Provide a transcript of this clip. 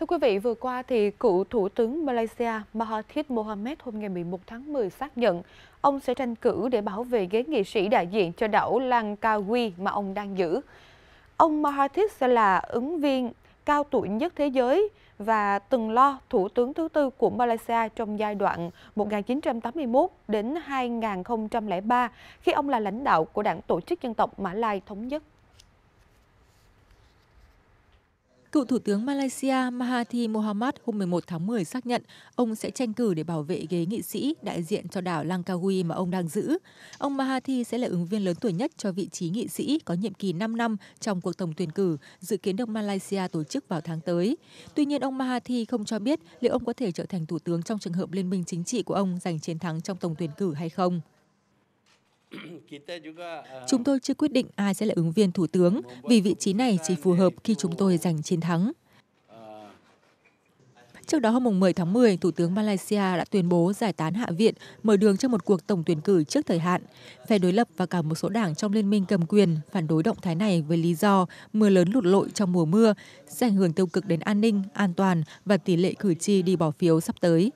Thưa quý vị, vừa qua thì cựu Thủ tướng Malaysia Mahathir Mohamed hôm ngày 11 tháng 10 xác nhận ông sẽ tranh cử để bảo vệ ghế nghị sĩ đại diện cho đảo Langkawi mà ông đang giữ. Ông Mahathir sẽ là ứng viên cao tuổi nhất thế giới và từng lo Thủ tướng thứ tư của Malaysia trong giai đoạn 1981 đến 2003 khi ông là lãnh đạo của đảng Tổ chức Dân tộc Mã Lai Thống nhất Cựu Thủ tướng Malaysia Mahathir Mohamad hôm 11 tháng 10 xác nhận ông sẽ tranh cử để bảo vệ ghế nghị sĩ đại diện cho đảo Langkawi mà ông đang giữ. Ông Mahathir sẽ là ứng viên lớn tuổi nhất cho vị trí nghị sĩ có nhiệm kỳ 5 năm trong cuộc tổng tuyển cử dự kiến được Malaysia tổ chức vào tháng tới. Tuy nhiên, ông Mahathir không cho biết liệu ông có thể trở thành thủ tướng trong trường hợp liên minh chính trị của ông giành chiến thắng trong tổng tuyển cử hay không. Chúng tôi chưa quyết định ai sẽ là ứng viên thủ tướng vì vị trí này chỉ phù hợp khi chúng tôi giành chiến thắng. Trước đó hôm 10 tháng 10, Thủ tướng Malaysia đã tuyên bố giải tán Hạ viện, mở đường cho một cuộc tổng tuyển cử trước thời hạn. Phe đối lập và cả một số đảng trong liên minh cầm quyền phản đối động thái này với lý do mưa lớn lụt lội trong mùa mưa sẽ ảnh hưởng tiêu cực đến an ninh, an toàn và tỷ lệ cử tri đi bỏ phiếu sắp tới.